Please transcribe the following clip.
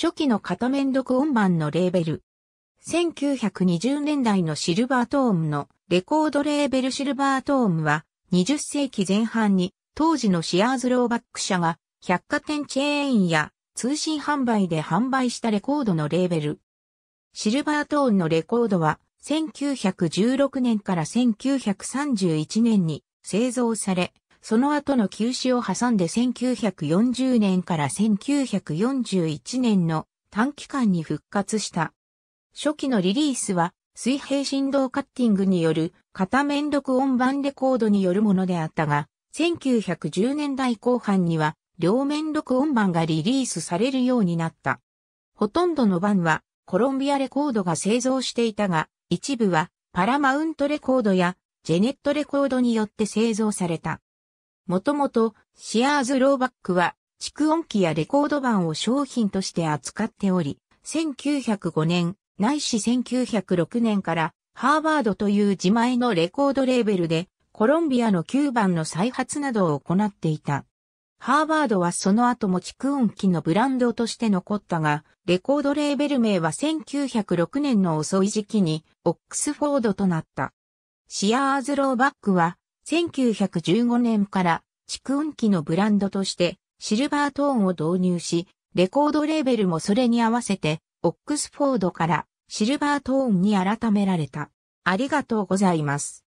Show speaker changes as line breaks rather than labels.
初期の片面独音版のレーベル。1920年代のシルバートームのレコードレーベルシルバートームは20世紀前半に当時のシアーズローバック社が百貨店チェーンや通信販売で販売したレコードのレーベル。シルバートーンのレコードは1916年から1931年に製造されその後の休止を挟んで1940年から1941年の短期間に復活した。初期のリリースは水平振動カッティングによる片面録音版レコードによるものであったが、1910年代後半には両面録音版がリリースされるようになった。ほとんどの版はコロンビアレコードが製造していたが、一部はパラマウントレコードやジェネットレコードによって製造された。もともと、シアーズローバックは、蓄音機やレコード版を商品として扱っており、1905年、ないし1906年から、ハーバードという自前のレコードレーベルで、コロンビアの9番の再発などを行っていた。ハーバードはその後も蓄音機のブランドとして残ったが、レコードレーベル名は1906年の遅い時期に、オックスフォードとなった。シアーズローバックは、1915年から蓄音機のブランドとしてシルバートーンを導入し、レコードレーベルもそれに合わせて、オックスフォードからシルバートーンに改められた。ありがとうございます。